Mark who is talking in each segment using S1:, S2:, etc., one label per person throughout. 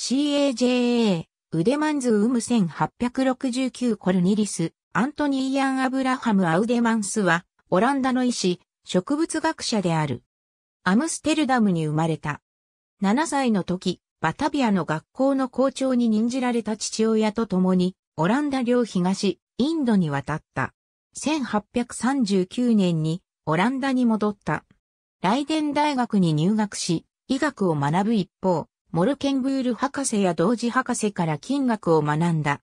S1: CAJA、ウデマンズ・ウム1869コルニリス、アントニー・ヤン・アブラハム・アウデマンスは、オランダの医師、植物学者である。アムステルダムに生まれた。7歳の時、バタビアの学校の校長に任じられた父親と共に、オランダ領東、インドに渡った。1839年に、オランダに戻った。ライデン大学に入学し、医学を学ぶ一方、モルケンブール博士や同時博士から金額を学んだ。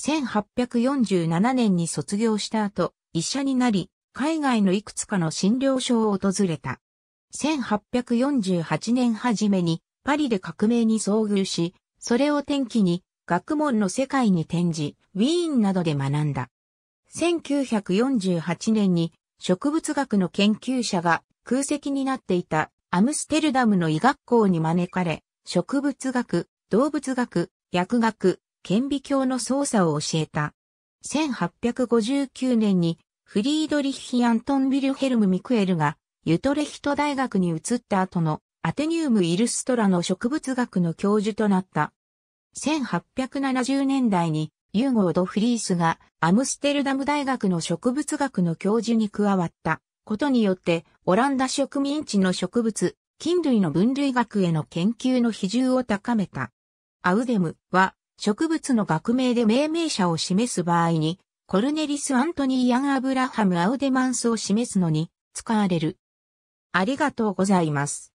S1: 1847年に卒業した後、医者になり、海外のいくつかの診療所を訪れた。1848年初めにパリで革命に遭遇し、それを転機に学問の世界に転じ、ウィーンなどで学んだ。1948年に植物学の研究者が空席になっていたアムステルダムの医学校に招かれ、植物学、動物学、薬学、顕微鏡の操作を教えた。1859年にフリードリッヒ・アントン・ビルヘルム・ミクエルがユトレヒト大学に移った後のアテニウム・イルストラの植物学の教授となった。1870年代にユーゴード・フリースがアムステルダム大学の植物学の教授に加わったことによってオランダ植民地の植物菌類の分類学への研究の比重を高めた。アウデムは植物の学名で命名者を示す場合に、コルネリス・アントニー・ヤン・アブラハム・アウデマンスを示すのに使われる。ありがとうございます。